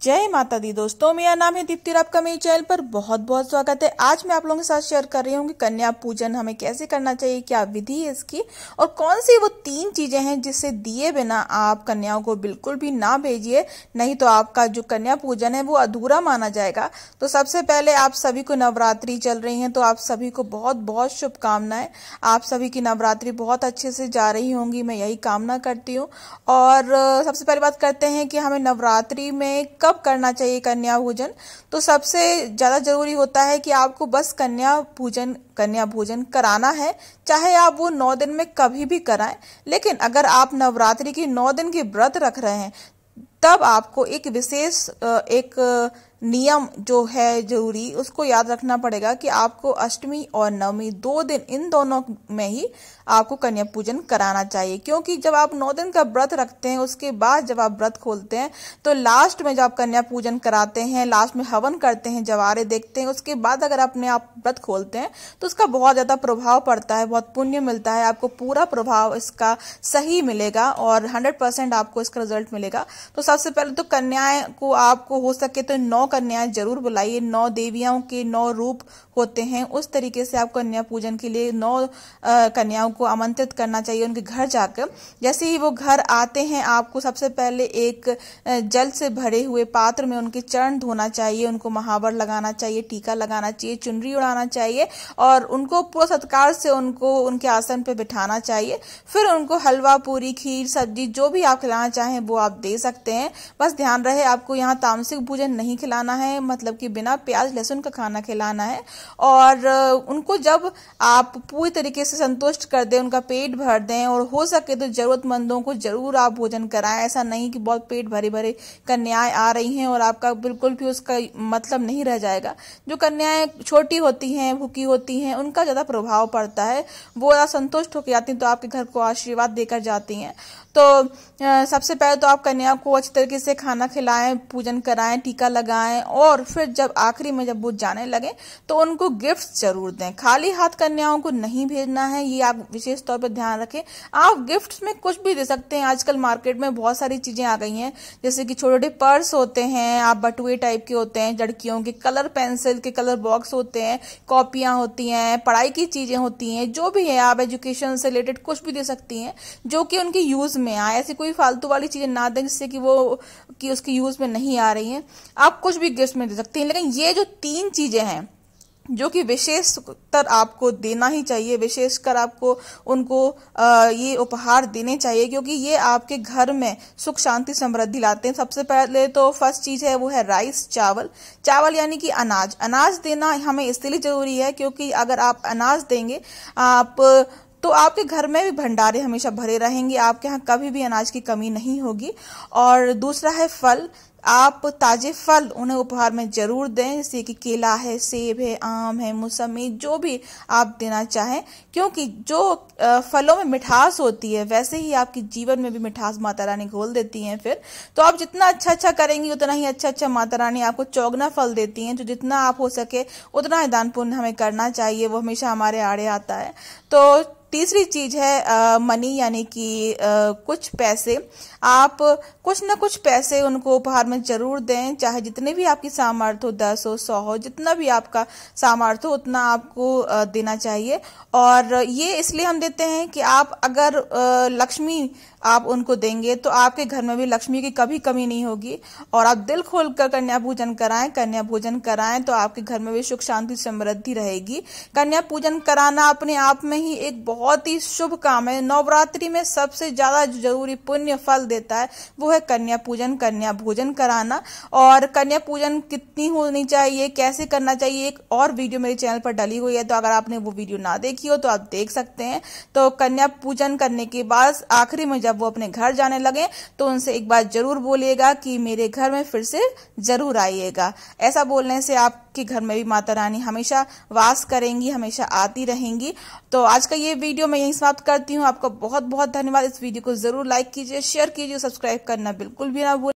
जय माता दी दोस्तों मेरा नाम है दीप्ति और आपका मेरे चैनल पर बहुत बहुत स्वागत है आज मैं आप लोगों के साथ शेयर कर रही हूँ कि कन्या पूजन हमें कैसे करना चाहिए क्या विधि है इसकी और कौन सी वो तीन चीजें हैं जिससे दिए बिना आप कन्याओं को बिल्कुल भी ना भेजिए नहीं तो आपका जो कन्या पूजन है वो अधूरा माना जाएगा तो सबसे पहले आप सभी को नवरात्रि चल रही है तो आप सभी को बहुत बहुत शुभकामनाएं आप सभी की नवरात्रि बहुत अच्छे से जा रही होंगी मैं यही कामना करती हूँ और सबसे पहले बात करते हैं कि हमें नवरात्रि में कब करना चाहिए कन्या भोजन तो सबसे ज़्यादा जरूरी होता है कि आपको बस कन्या भोजन कन्या भोजन कराना है चाहे आप वो नौ दिन में कभी भी कराएं लेकिन अगर आप नवरात्रि की नौ दिन की व्रत रख रहे हैं तब आपको एक विशेष एक नियम जो है जरूरी उसको याद रखना पड़ेगा कि आपको अष्टमी और नवमी दो दिन इन दोनों में ही आपको कन्या पूजन कराना चाहिए क्योंकि जब आप नौ दिन का व्रत रखते हैं उसके बाद जब आप व्रत खोलते हैं तो लास्ट में जब आप कन्या पूजन कराते हैं लास्ट में हवन करते हैं जवारे देखते हैं उसके बाद अगर अपने आप व्रत खोलते हैं तो उसका बहुत ज़्यादा प्रभाव पड़ता है बहुत पुण्य मिलता है आपको पूरा प्रभाव इसका सही मिलेगा और हंड्रेड आपको इसका रिजल्ट मिलेगा तो सबसे पहले तो कन्याएं को आपको हो सके तो नौ कन्याएं जरूर बुलाइए नौ देवियों के नौ रूप होते हैं उस तरीके से आप कन्या पूजन के लिए नौ कन्याओं को आमंत्रित करना चाहिए उनके घर जाकर जैसे ही वो घर आते हैं आपको सबसे पहले एक जल से भरे हुए पात्र में उनके चरण धोना चाहिए उनको महावर लगाना चाहिए टीका लगाना चाहिए चुनरी उड़ाना चाहिए और उनको पूरा सत्कार से उनको उनके आसन पर बिठाना चाहिए फिर उनको हलवा पूरी खीर सब्जी जो भी आप खिलाना चाहें वो आप दे सकते हैं बस ध्यान रहे आपको यहाँ तामसिक भोजन नहीं खिलाना खिलाना है मतलब कि बिना प्याज लहसुन का खाना खिलाना है और उनको जब आप पूरी तरीके से संतुष्ट कर दें उनका पेट भर दें और हो सके तो ज़रूरतमंदों को ज़रूर आप भोजन कराएं ऐसा नहीं कि बहुत पेट भरे भरे कन्याएं आ रही हैं और आपका बिल्कुल भी उसका मतलब नहीं रह जाएगा जो कन्याएं छोटी होती हैं भूखी होती हैं उनका ज़्यादा प्रभाव पड़ता है वो ज़्यादा संतुष्ट होकर जाती हैं तो आपके घर को आशीर्वाद देकर जाती हैं तो सबसे पहले तो आप कन्या को अच्छी तरीके से खाना खिलाएं पूजन कराएं टीका लगाएं आए और फिर जब आखिरी में जब बुद्ध जाने लगे तो उनको गिफ्ट जरूर दें खाली हाथ कन्याओं को नहीं भेजना है ये आप विशेष तौर पर ध्यान रखें आप गिफ्ट में कुछ भी दे सकते हैं आजकल मार्केट में बहुत सारी चीजें आ गई हैं जैसे कि छोटे छोटे पर्स होते हैं आप बटुए टाइप के होते हैं लड़कियों के कलर पेंसिल के कलर बॉक्स होते हैं कॉपियां होती हैं पढ़ाई की चीजें होती हैं जो भी है आप एजुकेशन से रिलेटेड कुछ भी दे सकती हैं जो कि उनके यूज में आए ऐसी कोई फालतू वाली चीजें ना दें जिससे कि वो कि उसकी यूज में नहीं आ रही हैं आप कुछ कुछ भी गिफ्ट में दे सकते हैं लेकिन ये जो तीन चीज़ें हैं जो कि विशेषतर आपको देना ही चाहिए विशेषकर आपको उनको ये उपहार देने चाहिए क्योंकि ये आपके घर में सुख शांति समृद्धि लाते हैं सबसे पहले तो फर्स्ट चीज़ है वो है राइस चावल चावल यानी कि अनाज अनाज देना हमें इसलिए ज़रूरी है क्योंकि अगर आप अनाज देंगे आप तो आपके घर में भी भंडारे हमेशा भरे रहेंगे आपके यहाँ कभी भी अनाज की कमी नहीं होगी और दूसरा है फल आप ताजे फल उन्हें उपहार में जरूर दें जैसे कि केला है सेब है आम है मौसमी जो भी आप देना चाहें क्योंकि जो फलों में मिठास होती है वैसे ही आपके जीवन में भी मिठास माता रानी घोल देती हैं फिर तो आप जितना अच्छा अच्छा करेंगी उतना ही अच्छा अच्छा माता रानी आपको चौगना फल देती हैं जो जितना आप हो सके उतना ही दान पुण्य हमें करना चाहिए वो हमेशा हमारे आड़े आता है तो तीसरी चीज है मनी यानी कि कुछ पैसे आप कुछ ना कुछ पैसे उनको उपहार में जरूर दें चाहे जितने भी आपकी सामर्थ्य हो दस हो सौ हो जितना भी आपका सामर्थ्य हो उतना आपको देना चाहिए और ये इसलिए हम देते हैं कि आप अगर लक्ष्मी आप उनको देंगे तो आपके घर में भी लक्ष्मी की कभी कमी नहीं होगी और आप दिल खोल कर कन्या पूजन कराएं कन्या पूजन कराएं तो आपके घर में भी सुख शांति समृद्धि रहेगी कन्या पूजन कराना अपने आप में ही एक बहुत ही शुभ काम है नवरात्रि में सबसे ज्यादा जरूरी पुण्य फल देता है वो है कन्या पूजन कन्या भोजन कराना और कन्या पूजन कितनी होनी चाहिए कैसे करना चाहिए एक और वीडियो मेरे चैनल पर डली हुई है तो अगर आपने वो वीडियो ना देखी हो तो आप देख सकते हैं तो कन्या पूजन करने के बाद आखिरी में जब वो अपने घर जाने लगे तो उनसे एक बार जरूर बोलिएगा कि मेरे घर में फिर से जरूर आइएगा ऐसा बोलने से आपके घर में भी माता रानी हमेशा वास करेंगी हमेशा आती रहेंगी तो आज का ये वीडियो मैं यहीं समाप्त करती हूँ आपका बहुत बहुत धन्यवाद इस वीडियो को जरूर लाइक कीजिए शेयर कीजिए सब्सक्राइब करना बिल्कुल भी ना भूलें